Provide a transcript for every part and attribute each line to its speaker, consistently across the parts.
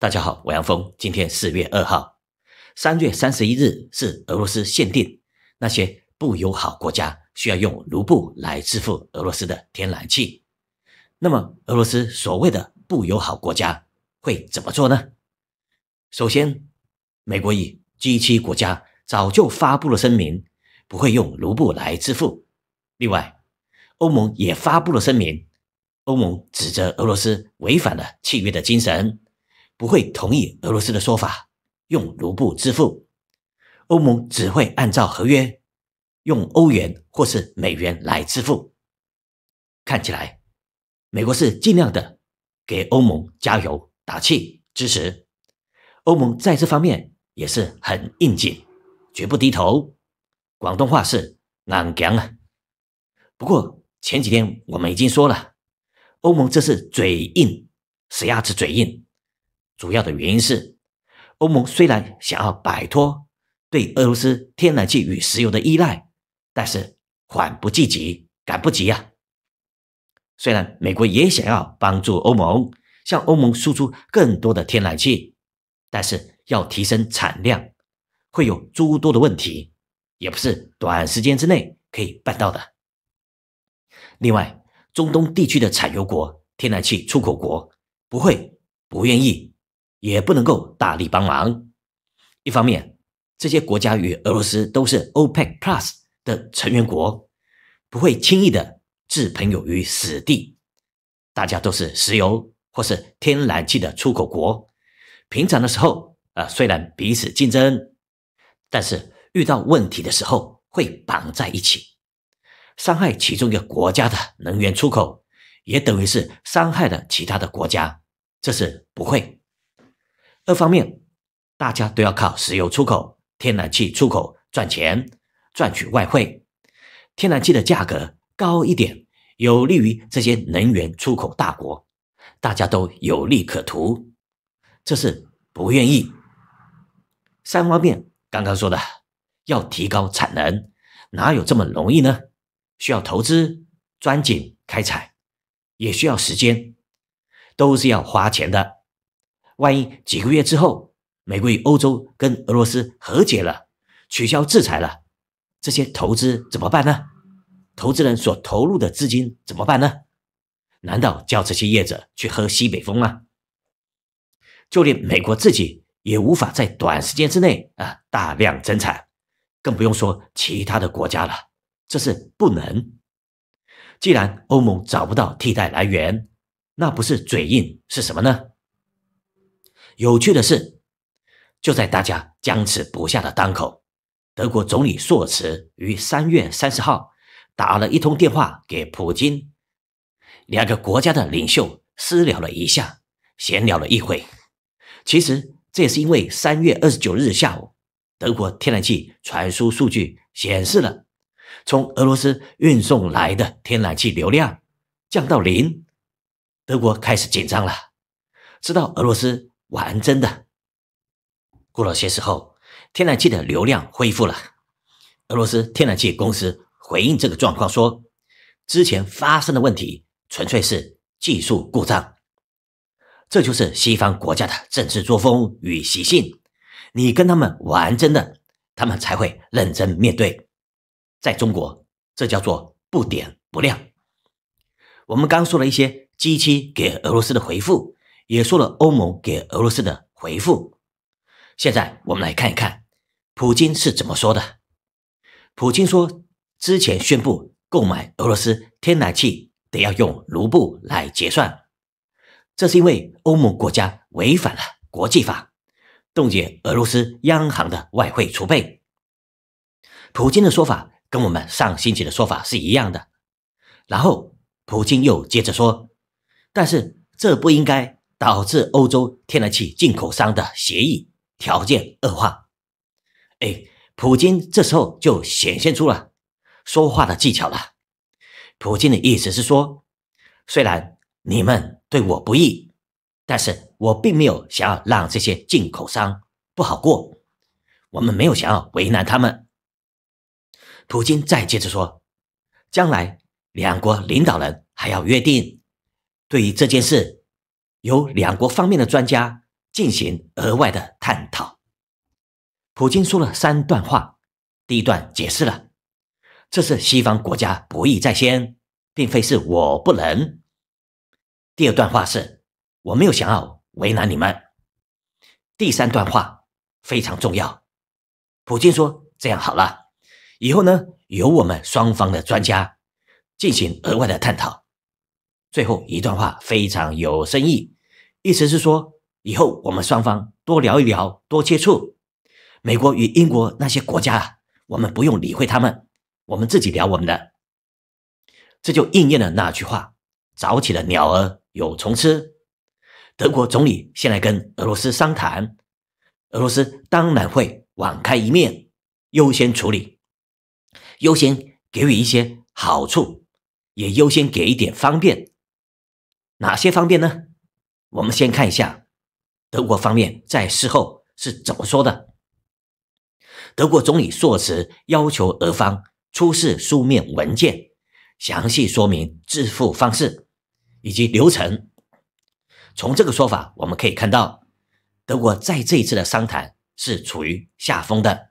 Speaker 1: 大家好，我杨峰。今天四月二号，三月三十一日是俄罗斯限定那些不友好国家需要用卢布来支付俄罗斯的天然气。那么，俄罗斯所谓的不友好国家会怎么做呢？首先，美国以 G 七国家早就发布了声明，不会用卢布来支付。另外，欧盟也发布了声明，欧盟指责俄罗斯违反了契约的精神。不会同意俄罗斯的说法，用卢布支付。欧盟只会按照合约，用欧元或是美元来支付。看起来，美国是尽量的给欧盟加油打气支持。欧盟在这方面也是很硬景，绝不低头。广东话是难讲啊。不过前几天我们已经说了，欧盟这是嘴硬，死鸭子嘴硬。主要的原因是，欧盟虽然想要摆脱对俄罗斯天然气与石油的依赖，但是缓不济急，赶不及呀。虽然美国也想要帮助欧盟，向欧盟输出更多的天然气，但是要提升产量，会有诸多的问题，也不是短时间之内可以办到的。另外，中东地区的产油国、天然气出口国不会不愿意。也不能够大力帮忙。一方面，这些国家与俄罗斯都是 OPEC Plus 的成员国，不会轻易的置朋友于死地。大家都是石油或是天然气的出口国，平常的时候啊，虽然彼此竞争，但是遇到问题的时候会绑在一起。伤害其中一个国家的能源出口，也等于是伤害了其他的国家，这是不会。各方面，大家都要靠石油出口、天然气出口赚钱，赚取外汇。天然气的价格高一点，有利于这些能源出口大国，大家都有利可图。这是不愿意。三方面，刚刚说的要提高产能，哪有这么容易呢？需要投资钻井开采，也需要时间，都是要花钱的。万一几个月之后，美国、与欧洲跟俄罗斯和解了，取消制裁了，这些投资怎么办呢？投资人所投入的资金怎么办呢？难道叫这些业者去喝西北风吗？就连美国自己也无法在短时间之内啊大量增产，更不用说其他的国家了。这是不能。既然欧盟找不到替代来源，那不是嘴硬是什么呢？有趣的是，就在大家僵持不下的当口，德国总理朔茨于三月三十号打了一通电话给普京，两个国家的领袖私聊了一下，闲聊了一会。其实这也是因为三月二十九日下午，德国天然气传输数据显示了从俄罗斯运送来的天然气流量降到零，德国开始紧张了，知道俄罗斯。玩真的，过了些时候，天然气的流量恢复了。俄罗斯天然气公司回应这个状况说：“之前发生的问题纯粹是技术故障。”这就是西方国家的政治作风与习性。你跟他们玩真的，他们才会认真面对。在中国，这叫做“不点不亮”。我们刚说了一些机器给俄罗斯的回复。也说了欧盟给俄罗斯的回复，现在我们来看一看，普京是怎么说的。普京说，之前宣布购买俄罗斯天然气得要用卢布来结算，这是因为欧盟国家违反了国际法，冻结俄罗斯央行的外汇储备。普京的说法跟我们上星期的说法是一样的。然后普京又接着说，但是这不应该。导致欧洲天然气进口商的协议条件恶化。哎，普京这时候就显现出了说话的技巧了。普京的意思是说，虽然你们对我不义，但是我并没有想要让这些进口商不好过，我们没有想要为难他们。普京再接着说，将来两国领导人还要约定，对于这件事。由两国方面的专家进行额外的探讨。普京说了三段话，第一段解释了这是西方国家博弈在先，并非是我不能。第二段话是，我没有想要为难你们。第三段话非常重要，普京说：“这样好了，以后呢，由我们双方的专家进行额外的探讨。”最后一段话非常有深意，意思是说以后我们双方多聊一聊，多接触。美国与英国那些国家啊，我们不用理会他们，我们自己聊我们的。这就应验了那句话：“早起的鸟儿有虫吃。”德国总理先来跟俄罗斯商谈，俄罗斯当然会网开一面，优先处理，优先给予一些好处，也优先给一点方便。哪些方面呢？我们先看一下德国方面在事后是怎么说的。德国总理措辞要求俄方出示书面文件，详细说明支付方式以及流程。从这个说法，我们可以看到德国在这一次的商谈是处于下风的。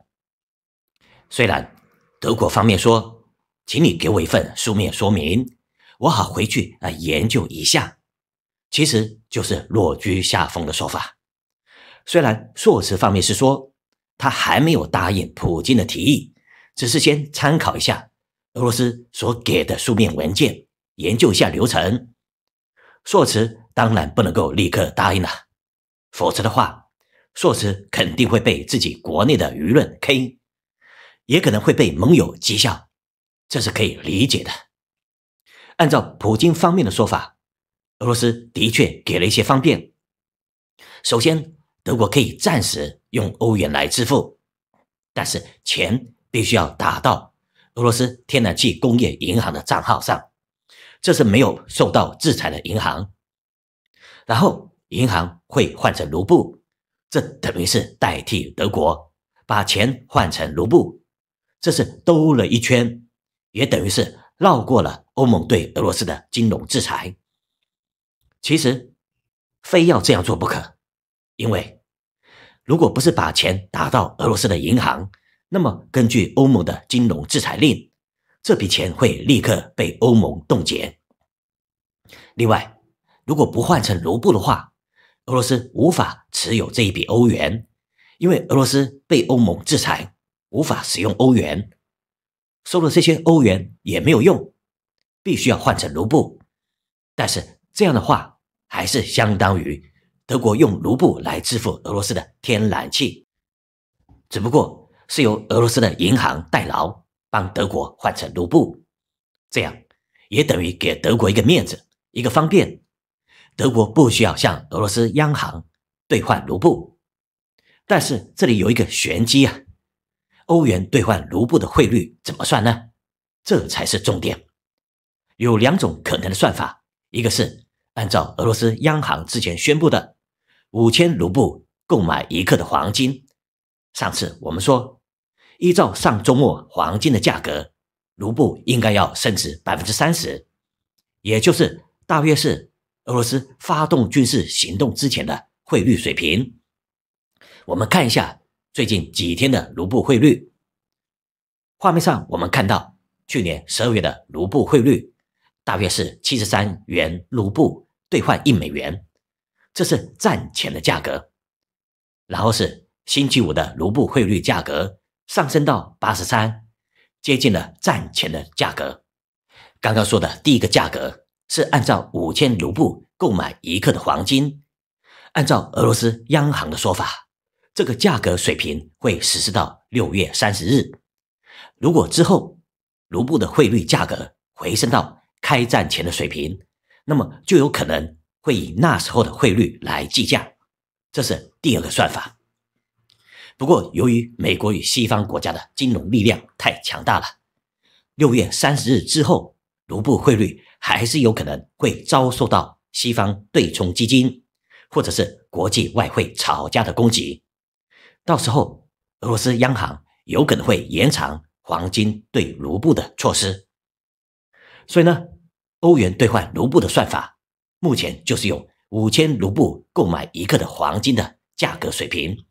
Speaker 1: 虽然德国方面说：“请你给我一份书面说明，我好回去啊研究一下。”其实就是落居下风的说法。虽然措辞方面是说他还没有答应普京的提议，只是先参考一下俄罗斯所给的书面文件，研究一下流程。措辞当然不能够立刻答应了，否则的话，措辞肯定会被自己国内的舆论 K，也可能会被盟友讥笑，这是可以理解的。按照普京方面的说法。俄罗斯的确给了一些方便。首先，德国可以暂时用欧元来支付，但是钱必须要打到俄罗斯天然气工业银行的账号上，这是没有受到制裁的银行。然后，银行会换成卢布，这等于是代替德国把钱换成卢布，这是兜了一圈，也等于是绕过了欧盟对俄罗斯的金融制裁。其实，非要这样做不可，因为如果不是把钱打到俄罗斯的银行，那么根据欧盟的金融制裁令，这笔钱会立刻被欧盟冻结。另外，如果不换成卢布的话，俄罗斯无法持有这一笔欧元，因为俄罗斯被欧盟制裁，无法使用欧元，收了这些欧元也没有用，必须要换成卢布。但是。这样的话，还是相当于德国用卢布来支付俄罗斯的天然气，只不过是由俄罗斯的银行代劳，帮德国换成卢布，这样也等于给德国一个面子，一个方便，德国不需要向俄罗斯央行兑换卢布，但是这里有一个玄机啊，欧元兑换卢布的汇率怎么算呢？这才是重点，有两种可能的算法，一个是。按照俄罗斯央行之前宣布的，五千卢布购买一克的黄金。上次我们说，依照上周末黄金的价格，卢布应该要升值百分之三十，也就是大约是俄罗斯发动军事行动之前的汇率水平。我们看一下最近几天的卢布汇率。画面上我们看到去年十二月的卢布汇率。大约是七十三元卢布兑换一美元，这是战前的价格。然后是星期五的卢布汇率价格上升到八十三，接近了战前的价格。刚刚说的第一个价格是按照五千卢布购买一克的黄金。按照俄罗斯央行的说法，这个价格水平会实施到六月三十日。如果之后卢布的汇率价格回升到，开战前的水平，那么就有可能会以那时候的汇率来计价，这是第二个算法。不过，由于美国与西方国家的金融力量太强大了，六月三十日之后，卢布汇率还是有可能会遭受到西方对冲基金或者是国际外汇炒家的攻击。到时候，俄罗斯央行有可能会延长黄金对卢布的措施。所以呢，欧元兑换卢布的算法目前就是用五千卢布购买一克的黄金的价格水平。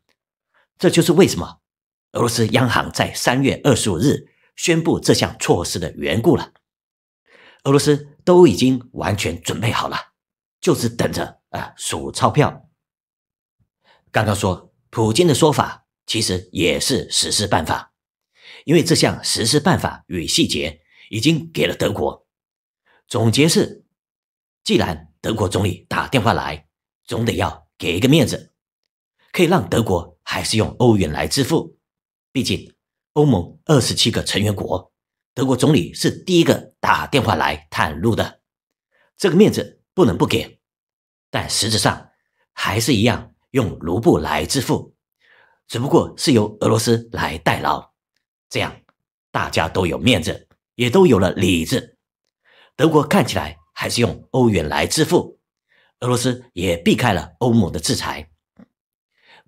Speaker 1: 这就是为什么俄罗斯央行在三月二十五日宣布这项措施的缘故了。俄罗斯都已经完全准备好了，就是等着啊数钞票。刚刚说普京的说法其实也是实施办法，因为这项实施办法与细节已经给了德国。总结是：既然德国总理打电话来，总得要给一个面子，可以让德国还是用欧元来支付。毕竟欧盟二十七个成员国，德国总理是第一个打电话来探路的，这个面子不能不给。但实质上还是一样用卢布来支付，只不过是由俄罗斯来代劳，这样大家都有面子，也都有了里子。德国看起来还是用欧元来支付，俄罗斯也避开了欧盟的制裁。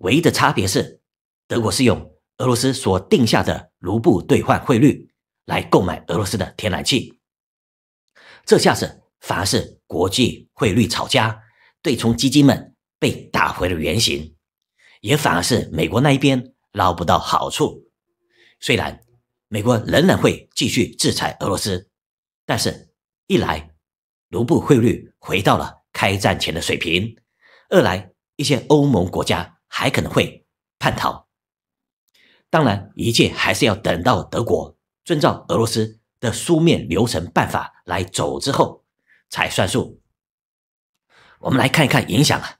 Speaker 1: 唯一的差别是，德国是用俄罗斯所定下的卢布兑换汇率来购买俄罗斯的天然气。这下子反而是国际汇率吵架，对冲基金们被打回了原形，也反而是美国那一边捞不到好处。虽然美国仍然会继续制裁俄罗斯，但是。一来，卢布汇率回到了开战前的水平；二来，一些欧盟国家还可能会叛逃。当然，一切还是要等到德国遵照俄罗斯的书面流程办法来走之后才算数。我们来看一看影响啊，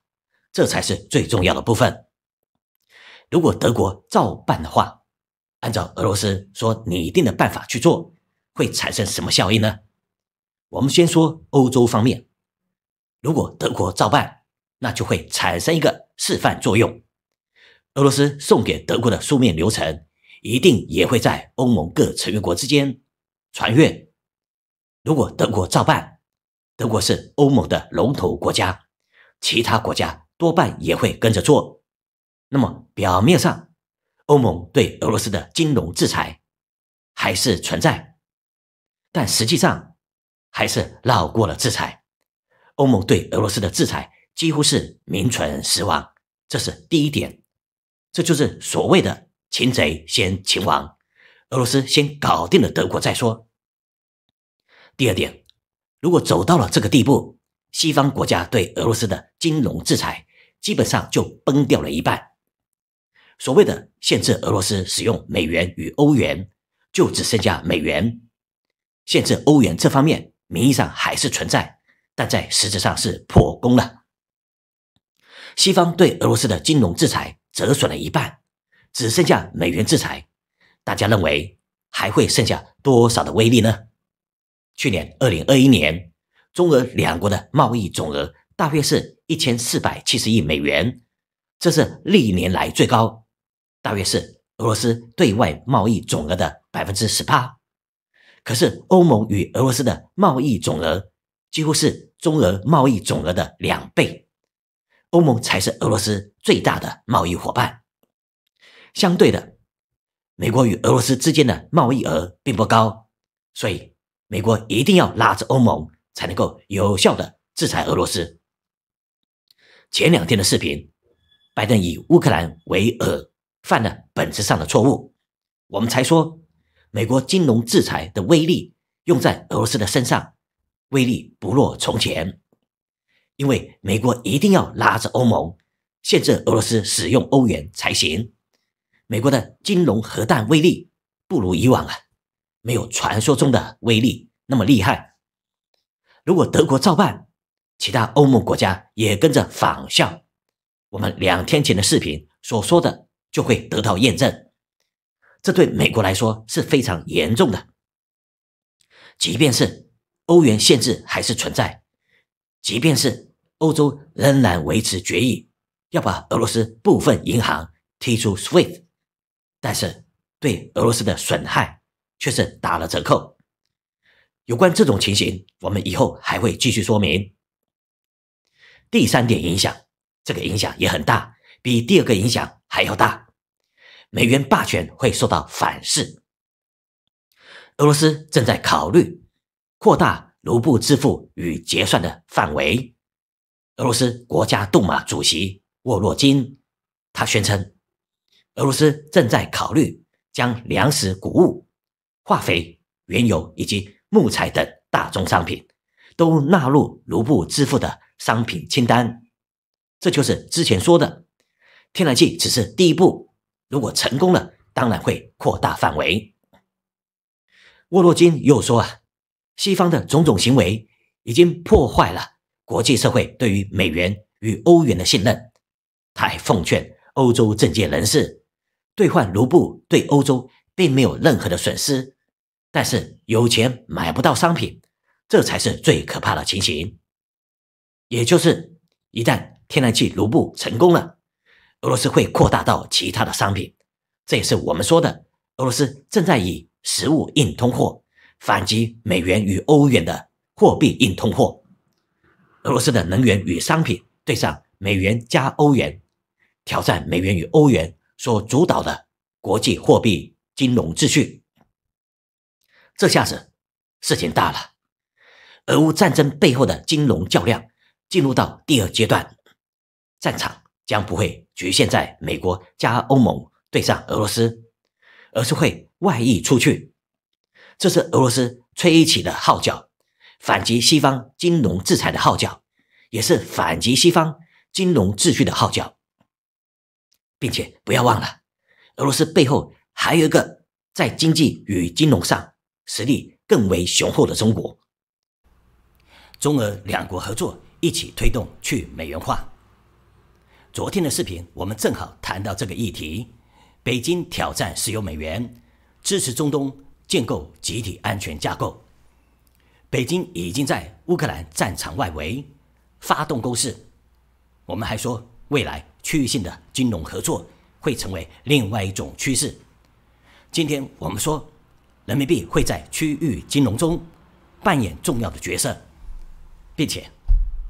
Speaker 1: 这才是最重要的部分。如果德国照办的话，按照俄罗斯说拟定的办法去做，会产生什么效应呢？我们先说欧洲方面，如果德国照办，那就会产生一个示范作用。俄罗斯送给德国的书面流程，一定也会在欧盟各成员国之间传阅。如果德国照办，德国是欧盟的龙头国家，其他国家多半也会跟着做。那么表面上，欧盟对俄罗斯的金融制裁还是存在，但实际上。还是绕过了制裁，欧盟对俄罗斯的制裁几乎是名存实亡，这是第一点，这就是所谓的擒贼先擒王，俄罗斯先搞定了德国再说。第二点，如果走到了这个地步，西方国家对俄罗斯的金融制裁基本上就崩掉了一半，所谓的限制俄罗斯使用美元与欧元，就只剩下美元，限制欧元这方面。名义上还是存在，但在实质上是破功了。西方对俄罗斯的金融制裁折损了一半，只剩下美元制裁。大家认为还会剩下多少的威力呢？去年二零二一年，中俄两国的贸易总额大约是一千四百七十亿美元，这是历年来最高，大约是俄罗斯对外贸易总额的百分之十八。可是，欧盟与俄罗斯的贸易总额几乎是中俄贸易总额的两倍，欧盟才是俄罗斯最大的贸易伙伴。相对的，美国与俄罗斯之间的贸易额并不高，所以美国一定要拉着欧盟才能够有效的制裁俄罗斯。前两天的视频，拜登以乌克兰为饵，犯了本质上的错误，我们才说。美国金融制裁的威力用在俄罗斯的身上，威力不落从前，因为美国一定要拉着欧盟，限制俄罗斯使用欧元才行。美国的金融核弹威力不如以往啊，没有传说中的威力那么厉害。如果德国照办，其他欧盟国家也跟着仿效，我们两天前的视频所说的就会得到验证。这对美国来说是非常严重的，即便是欧元限制还是存在，即便是欧洲仍然维持决议要把俄罗斯部分银行踢出 SWIFT，但是对俄罗斯的损害却是打了折扣。有关这种情形，我们以后还会继续说明。第三点影响，这个影响也很大，比第二个影响还要大。美元霸权会受到反噬。俄罗斯正在考虑扩大卢布支付与结算的范围。俄罗斯国家杜马主席沃洛金他宣称，俄罗斯正在考虑将粮食、谷物、化肥、原油以及木材等大宗商品都纳入卢布支付的商品清单。这就是之前说的，天然气只是第一步。如果成功了，当然会扩大范围。沃洛金又说啊，西方的种种行为已经破坏了国际社会对于美元与欧元的信任。他还奉劝欧洲政界人士，兑换卢布对欧洲并没有任何的损失，但是有钱买不到商品，这才是最可怕的情形。也就是一旦天然气卢布成功了。俄罗斯会扩大到其他的商品，这也是我们说的，俄罗斯正在以实物硬通货反击美元与欧元的货币硬通货。俄罗斯的能源与商品对上美元加欧元，挑战美元与欧元所主导的国际货币金融秩序。这下子事情大了，俄乌战争背后的金融较量进入到第二阶段，战场。将不会局限在美国加欧盟对上俄罗斯，而是会外溢出去。这是俄罗斯吹起的号角，反击西方金融制裁的号角，也是反击西方金融秩序的号角。并且不要忘了，俄罗斯背后还有一个在经济与金融上实力更为雄厚的中国。中俄两国合作，一起推动去美元化。昨天的视频，我们正好谈到这个议题：北京挑战石油美元，支持中东建构集体安全架构。北京已经在乌克兰战场外围发动攻势。我们还说，未来区域性的金融合作会成为另外一种趋势。今天我们说，人民币会在区域金融中扮演重要的角色，并且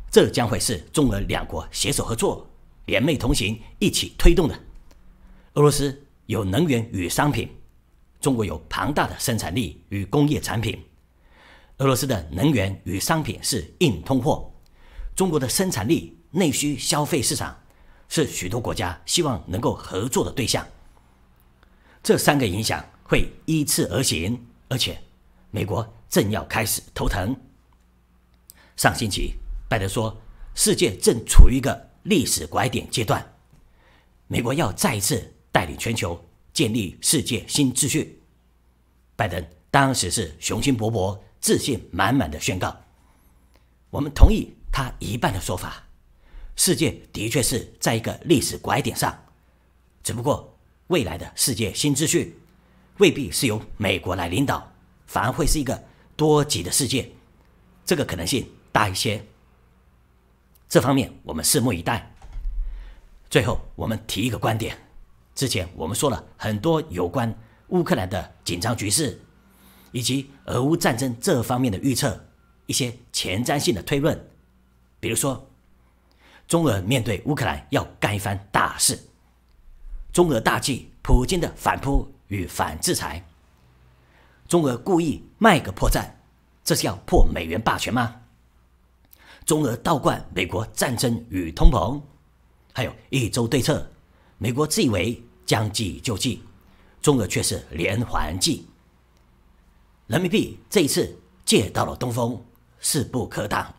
Speaker 1: 这将会是中俄两国携手合作。联袂同行，一起推动的。俄罗斯有能源与商品，中国有庞大的生产力与工业产品。俄罗斯的能源与商品是硬通货，中国的生产力、内需消费市场是许多国家希望能够合作的对象。这三个影响会依次而行，而且美国正要开始头疼。上星期，拜登说，世界正处于一个。历史拐点阶段，美国要再一次带领全球建立世界新秩序。拜登当时是雄心勃勃、自信满满的宣告。我们同意他一半的说法，世界的确是在一个历史拐点上，只不过未来的世界新秩序未必是由美国来领导，反而会是一个多极的世界，这个可能性大一些。这方面我们拭目以待。最后，我们提一个观点：之前我们说了很多有关乌克兰的紧张局势，以及俄乌战争这方面的预测，一些前瞻性的推论。比如说，中俄面对乌克兰要干一番大事，中俄大计，普京的反扑与反制裁，中俄故意卖个破绽，这是要破美元霸权吗？中俄倒灌，美国战争与通膨，还有一周对策，美国自以为将计就计，中俄却是连环计。人民币这一次借到了东风，势不可挡。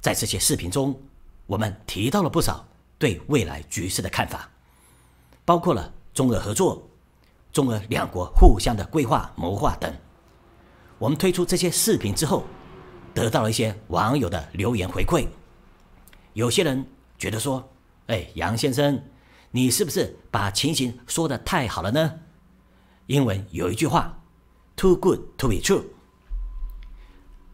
Speaker 1: 在这些视频中，我们提到了不少对未来局势的看法，包括了中俄合作、中俄两国互相的规划谋划等。我们推出这些视频之后。得到了一些网友的留言回馈，有些人觉得说：“哎，杨先生，你是不是把情形说的太好了呢？”英文有一句话：“Too good to be true。”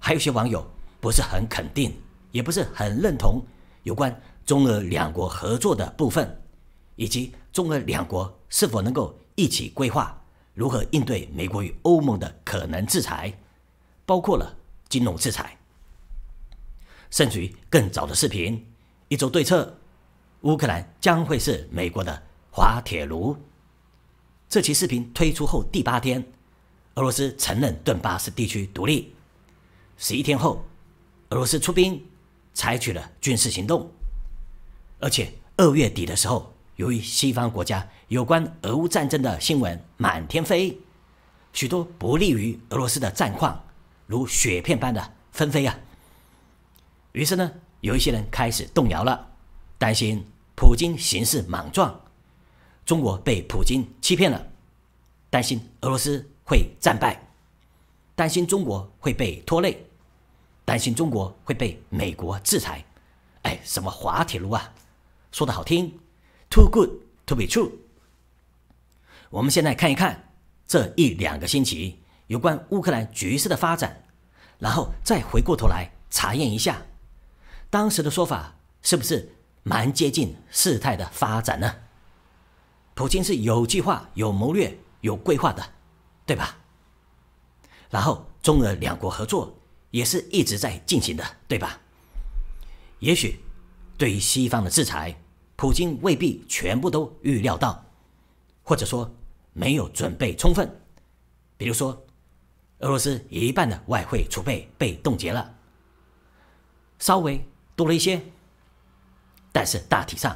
Speaker 1: 还有些网友不是很肯定，也不是很认同有关中俄两国合作的部分，以及中俄两国是否能够一起规划如何应对美国与欧盟的可能制裁，包括了。金融制裁。甚至于更早的视频，一周对策，乌克兰将会是美国的滑铁卢。这期视频推出后第八天，俄罗斯承认顿巴斯地区独立。十一天后，俄罗斯出兵，采取了军事行动。而且二月底的时候，由于西方国家有关俄乌战争的新闻满天飞，许多不利于俄罗斯的战况。如雪片般的纷飞啊。于是呢，有一些人开始动摇了，担心普京行事莽撞，中国被普京欺骗了，担心俄罗斯会战败，担心中国会被拖累，担心中国会被美国制裁。哎，什么滑铁卢啊？说的好听，too good to be true。我们现在看一看这一两个星期。有关乌克兰局势的发展，然后再回过头来查验一下，当时的说法是不是蛮接近事态的发展呢？普京是有计划、有谋略、有规划的，对吧？然后中俄两国合作也是一直在进行的，对吧？也许对于西方的制裁，普京未必全部都预料到，或者说没有准备充分，比如说。俄罗斯一半的外汇储备被冻结了，稍微多了一些，但是大体上，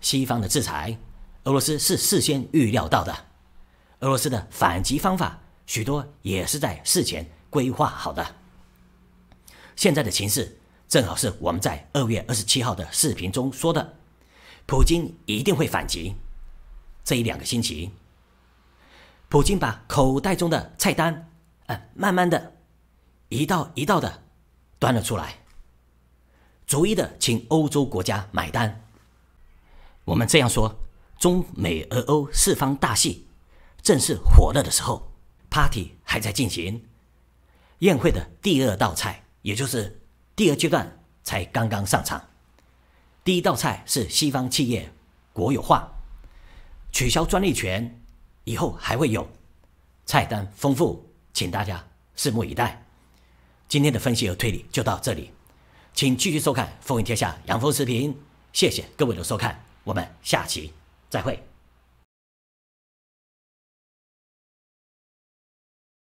Speaker 1: 西方的制裁，俄罗斯是事先预料到的。俄罗斯的反击方法，许多也是在事前规划好的。现在的形势正好是我们在二月二十七号的视频中说的，普京一定会反击。这一两个星期，普京把口袋中的菜单。慢慢的，一道一道的端了出来，逐一的请欧洲国家买单。我们这样说，中美俄欧四方大戏正是火热的时候，party 还在进行。宴会的第二道菜，也就是第二阶段才刚刚上场。第一道菜是西方企业国有化，取消专利权以后还会有，菜单丰富。请大家拭目以待，今天的分析和推理就到这里，请继续收看风云天下杨峰视频，谢谢各位的收看，我们下期再会。